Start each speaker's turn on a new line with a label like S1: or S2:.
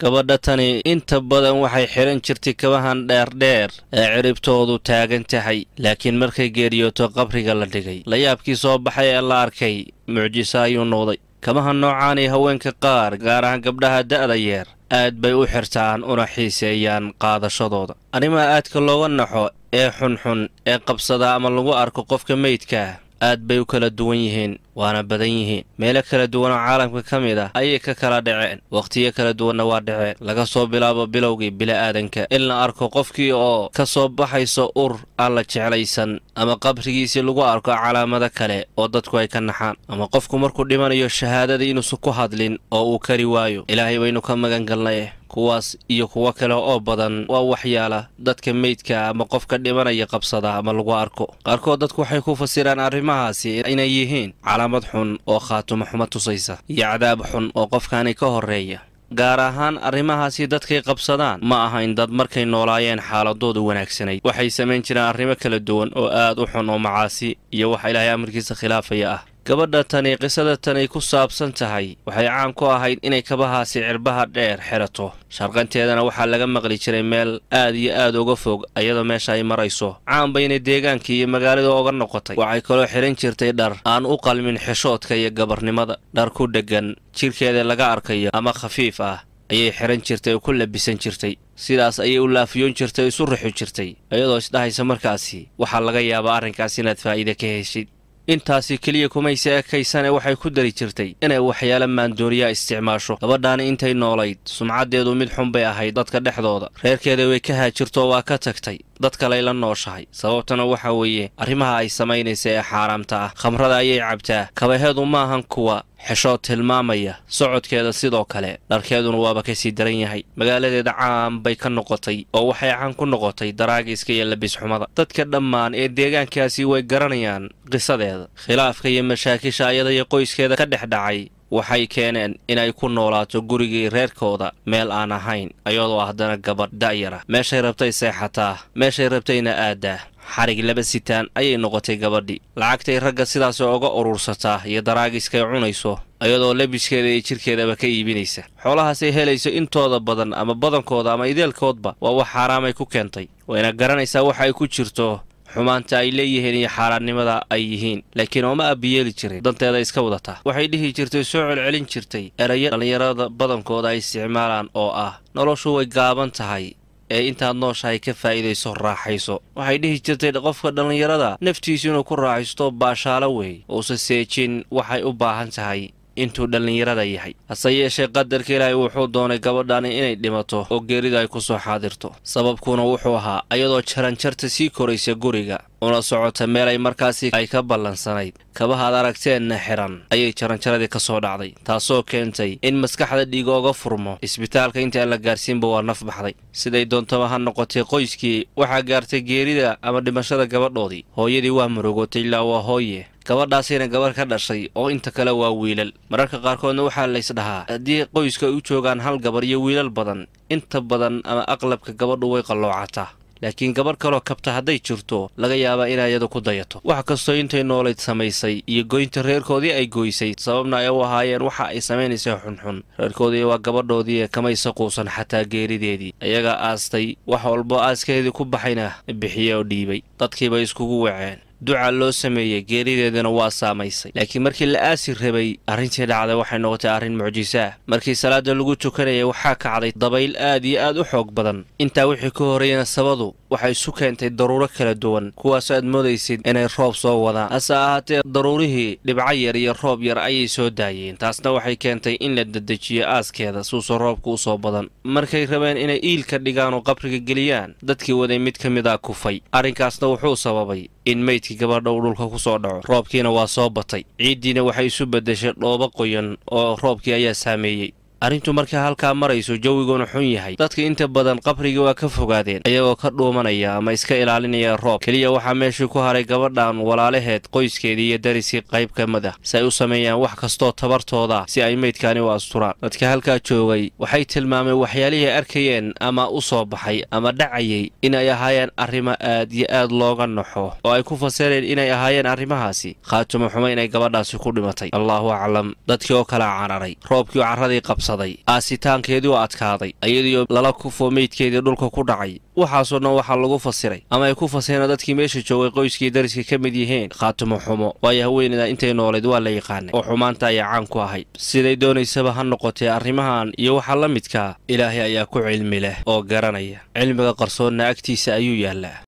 S1: gabadha tani inta badan waxay xidhan jirtay kabahan dheerdheer ee ciribtoodu taagan tahay laakiin markay geeriyooto qabriga la dhigay layaabkii soo baxay ee la arkay mucjiso ayuu noqday kabaha noocaani haweenka qaar gaar ahaan gabdhaha da'da yeer aad bay u xirtaan una xiiseeyaan qaadashadooda arrimaha aadka looga naxo ee xunxun ee qabsada ama lagu arko qofka meydkaah aad bay u kala duwan yihiin waana badan yihiin meelo kala duwan oo caalamka ka mid ah ayay ka kala dhaceen wakhtiyo kala duwanna waa dhaceen laga soo bilaabo bilowgii bila'aadanka in la arko qofkii oo ka soo baxayso ur aan la jeclaysan ama qabrigiisii lagu arko calaamado kale oo dadku ay ka naxaan ama qofku markuu dhimanayo shahaadada inuusan ku hadlin oo uu kari waayo ilaahay baynu ka magangalnay galnay kuwaas iyo kuwo kale oo badan waa waxyaala dadka meydka ama qofka dhimanaya qabsada ama lagu arko qaarkood dadku waxay ku fasiraan arrimahaasi inay yihiin calaamad xun oo khaatumo xumo tusaysa iyo cadaab xun oo qofkaani ka horeeya gaar ahaan arrimahaasi dadkay qabsadaan ma aha in dad markay noolaayeen xaaladoodu wanaagsanayd waxay samayn jiraan arrimo kala duwan oo aad u xun oo macaasi iyo wax ilaahay amarkiisa khilaafaya ah gabadha tani qisada tani ku saabsan tahay waxay caan ku ahayd inay kabahaasi cirbaha dheer xerato sharqanteedana waxaa laga maqli jiray meel aad iyo aad uga fog ayadoo meesha ay marayso caan bayna deegaankii iyo magaalada oga noqotay waxay kaloo xihan jirtay dhar aan u qalmin xeshoodka iyo gabarnimada dhar ku dheggan jidhkeeda laga arkayo ama khafiif ah ayay xihan jirtay oo ku labisan jirtay sidaas ayay u laafiyoon jirtay o isu ruxu jirtay iyadoo isdhahaysa markaasi waxaa laga yaabaa arrinkaas inaad faa'iide ka heshid intaasi keliya kumayse ekaysane waxay ku dari jirtay inay waxyaale maandooriyaa isticmaasho gabadhaana intay noolayd sumcaddeedu mid xun bay ahayd dadka dhexdooda reerkeeda way ka haajirto waa ka tagtay dad kalayla nooshahay sababtana waxa weeye arrimaha ay samaynaysa ee xaaraamta ah khamrada ayay cabtaa kabaheedu maahan kuwa xesho tilmaamaya socodkeeda sidoo kale dharkeeduna waaba kasii daran yahay magaaladeeda caan bay ka noqotay oo waxay caan ku noqotay daraagiska iyo labis xumada dadka dhammaan ee deegaankaasi way garanayaan qisadeeda khilaafka iyo mashaakisha ayada iyo qoyskeeda ka dhex dhacay waxay keeneen inay ku noolaato gurigii reerkooda meel aan ahayn ayadoo haddana gabadh da'yara meeshay rabtay seexataa meeshay rabtayna aadaa xarig laba sitaan ayay noqotay gabadhii lacagtay ragga sidaas uga urursataa iyo daraagiskay cunayso iyadoo lebiskeeda iyo jirkeedaba ka iibinaysa xoolahaasay helayso intooda badan ama badankooda ama ideelkoodba waa wax xaaraamay ku keentay wayna garanaysaa waxa ay ku jirto xumaanta ay leeyihiin iyo xaaraannimada ay yihiin laakiin uma abiyeeli jirin danteeda iska wadataa waxay dhihi jirtay soo celcelin jirtay erayo dhallinyarada badankooda ay isticmaalaan oo ah noloshu way gaaban tahay ee intaad nooshahay ka faa'iidayso raaxayso waxay dhihi jirtay qofka dhallinyarada naftiisu inuu ku raaxaysto baashaalo wey uusa seejin waxay u baahan tahay intuu dhallinyarada yahay hase yeeshee qadarka ilaahay wuxuu doonay gabadhani inay dhimato oo geerida ay ku soo xaadirto sababkuna wuxuu ahaa ayadoo jaranjarta sii koraysa guriga una socota meel ay markaasi ay ka ballansanayd kabahaad aragteenna xiran ayay jaranjaradii ka soo dhacday taasoo keentay in maskaxda dhiig oga furmo isbitaalka inta la gaarsiinba waa naf baxday siday doontaba ha noqotay qoyskii waxaa gaartay geerida ama dhimashada gabadhoodii hooyadii waa murugotay ilaa waa hooye gabadhaasina gabarh ka dhashay oo inta kale waa wiilal mararka qaarkoodna waxaa laysdhahaa haddii qoyska ay u joogaan hal gabar iyo wiilal badan inta badan ama aqlabka gabadhu way qalloocata laakiin gabarh kaloo kabta hadday jirto laga yaabaa inay iyadu ku dayato wax kastoo intay noolayd samaysay iyo goynta reerkoodii ay goysay sababna ay u ahaayeen waxa ay samaynaysay xunxun reerkoodii waa gabadhoodii kamaysa quusan xataa geerideedii ayagaa aastay wax walboo aaskeedii ku baxayna bixiye oo dhiibay dadkii bay iskugu waceen duca loo sameeyey geerideedana waa saamaysay laakiin markii la aasi rabay arrintii dhacday waxay noqotay arrin mucjiso ah markii salaada lagu tukanayay waxaa kacday dabayl aad iyo aad u xoog badan intaa wixii ka horreeyana sabadu waxay isu keentay daruuro kala duwan kuwaasoo aad moodaysid inay roob soo wadaan hase ahaatee daruurihii dhibco yar iyo roob yar ayay soo daayeen taasna waxay keentay in la dedejiyo aaskeeda suusa roobku u soo badan markay rabeen inay iilka dhigaan oo qabriga geliyaan dadkii waday mid ka mid a kufay arrinkaasna wuxuu sababay in meydkii gabadha uu dhulka ku soo dhaco roobkiina waa soo batay ciiddiina waxay isu beddeshay dhoobo qoyan oo roobkii ayaa saameeyey arrintu markaa halkaa marayso jawiguna xun yahay dadka inta badan qabrigii waa ka fogaadeen ayagoo ka dhuumanaya ama iska ilaalinaya roob keliya waxaa meeshii ku haray gabadhan walaalaheed qoyskeedii iyo dariskii qayb ka mid ah si ay u sameeyaan wax kastoo tabartooda si ay meydkaani u asturaan dadka halkaa joogay waxay tilmaameen waxyaalihii arkayeen ama u soo baxay ama dhacayay inay ahaayeen arrimo aad iyo aad looga naxo oo ay ku fasireen inay ahaayeen arrimahaasi khaatumo xumo inay gabadhaasi ku dhimatay allaahu aclam dadkii oo kala cararay roobkii oo carradii qabsa qabsaday aasitaankeedii oo adkaaday ayadiioo lala kufoo meydkeedii dhulka ku dhacay waxaasoo dhan waxaa lagu fasiray ama ay ku fasireen dadkii meesha joogay qoyskii dariska ka mid yihiin khaatimo xumo waayo haweeneyda intay noolayd waa la yaqaanay oo xumaanta ayaa caan ku ahayd siday doonaysaba ha noqotee arrimahan iyo waxaa la midka ilaahay ayaa ku cilmi leh oo garanaya cilmiga qarsoonna agtiisa ayuu yaallaa